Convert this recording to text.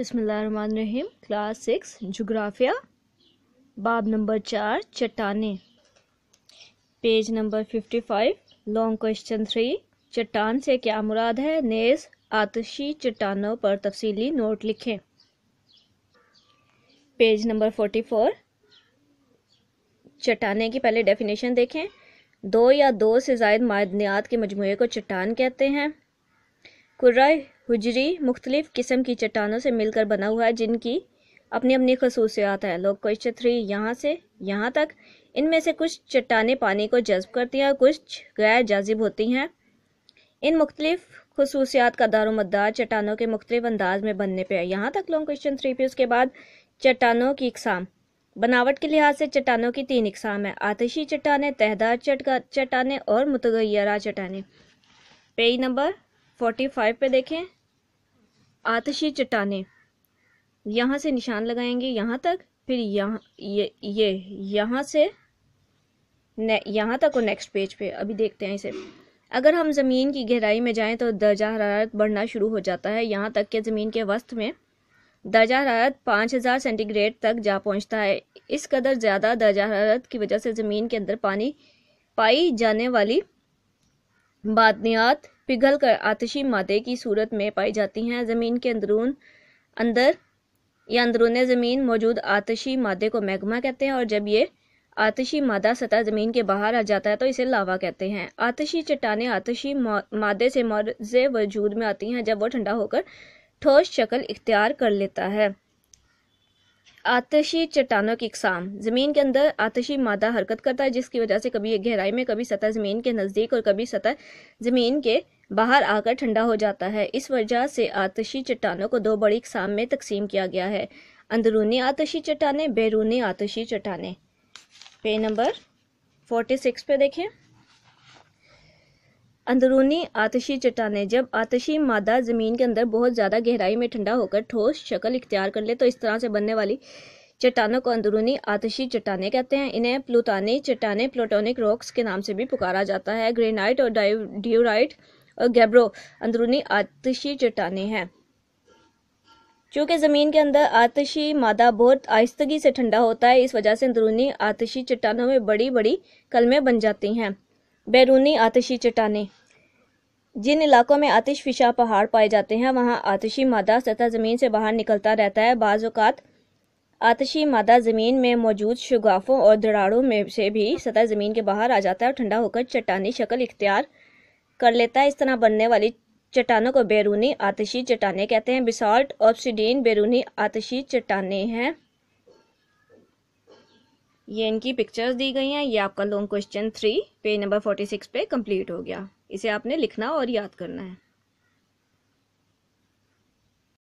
बसमीम class six जोग्राफिया बाब नंबर चार चट्टाने page number fifty five long question three चट्टान से क्या मुराद है नेज आतशी चट्टानों पर तफसीली नोट लिखें पेज नंबर फोर्टी फोर चट्टाने की पहले डेफिनेशन देखें दो या दो से जायद मादनियात के मजमू को चट्टान कहते हैं कुर्रा हुजरी मुख्तलिफ़ किस्म की चट्टानों से मिलकर बना हुआ है जिनकी अपनी अपनी खसूसियात है लोग क्वेश्चन थ्री यहाँ से यहाँ तक इनमें से कुछ चट्टाने पानी को जज्ब करती हैं और कुछ गैर जाजिब होती हैं इन मुख्तलिफ खसूसियात का दारोमदार चट्टानों के मुख्तलिफ अंदाज में बनने पर यहाँ तक लोग क्वेश्चन थ्री पे उसके बाद चट्टानों की इकसाम बनावट के लिहाज से चट्टानों की तीन इकसाम है आतशी चट्टाने तहदार चट्टाने और मुतगैरा चट्टाने पेज नंबर फोर्टी फाइव पे देखें आतशी चट्टाने यहाँ से निशान लगाएंगे यहाँ तक फिर यहाँ ये ये यहाँ से यहाँ तक और नेक्स्ट पेज पे अभी देखते हैं इसे अगर हम ज़मीन की गहराई में जाएं तो दर्जा हरारत बढ़ना शुरू हो जाता है यहाँ तक कि ज़मीन के वस्त में दर्जा हरारत पाँच हज़ार सेंटीग्रेड तक जा पहुँचता है इस कदर ज़्यादा दर्जा हरारत की वजह से ज़मीन के अंदर पानी पाई जाने वाली बादनियात पिघल कर आतशी मादे की सूरत में पाई जाती हैं ज़मीन के अंदरून अंदर या अंदरून ज़मीन मौजूद आतशी मादे को मैगमा कहते हैं और जब ये आतशी मादा सतह ज़मीन के बाहर आ जाता है तो इसे लावा कहते हैं आतशी चट्टाने आतशी मादे से मौजे वजूद में आती हैं जब वो ठंडा होकर ठोस शक्ल इख्तियार कर लेता है आतशी चट्टानों की इकसाम ज़मीन के अंदर आतशी मादा हरकत करता है जिसकी वजह से कभी गहराई में कभी सतह ज़मीन के नज़दीक और कभी सतह ज़मीन के बाहर आकर ठंडा हो जाता है इस वजह से आतशी चट्टानों को दो बड़ी इकसाम में तकसीम किया गया है अंदरूनी आतशी चट्टाने बैरूनी आतशी चट्टाने पेज नंबर फोर्टी सिक्स पे देखें अंदरूनी आतशी चट्टानें जब आतशी मादा ज़मीन के अंदर बहुत ज़्यादा गहराई में ठंडा होकर ठोस शक्ल इख्तियार कर ले तो इस तरह से बनने वाली चट्टानों को अंदरूनी आतशी चट्टानें कहते हैं इन्हें प्लूटानी चट्टानें प्लूटोनिक रॉक्स के नाम से भी पुकारा जाता है ग्रेनाइट और ड्यूराइट और गैब्रो अंदरूनी आतशी चट्टानें हैं चूँकि ज़मीन के अंदर आतशी मादा बहुत आहिस्तगी से ठंडा होता है इस वजह से अंदरूनी आतशी चट्टानों में बड़ी बड़ी कलमें बन जाती हैं बैरूनी आतशी चट्टाने जिन इलाकों में आतिश फिशा पहाड़ पाए जाते हैं वहाँ आतशी मादा सतह ज़मीन से बाहर निकलता रहता है बाज़ात आतशी मादा ज़मीन में मौजूद शगाफ़ों और दराड़ों में से भी सतह ज़मीन के बाहर आ जाता है और ठंडा होकर चट्टानी शक्ल इख्तियार कर लेता है इस तरह बनने वाली चट्टानों को बैरूनी आतशी चट्टानें कहते हैं बिसाल्ट ऑप्सीडीन बैरूनी आतशी चट्टाने हैं ये इनकी पिक्चर्स दी गई हैं ये आपका long question three page number forty six पे कंप्लीट हो गया इसे आपने लिखना और याद करना है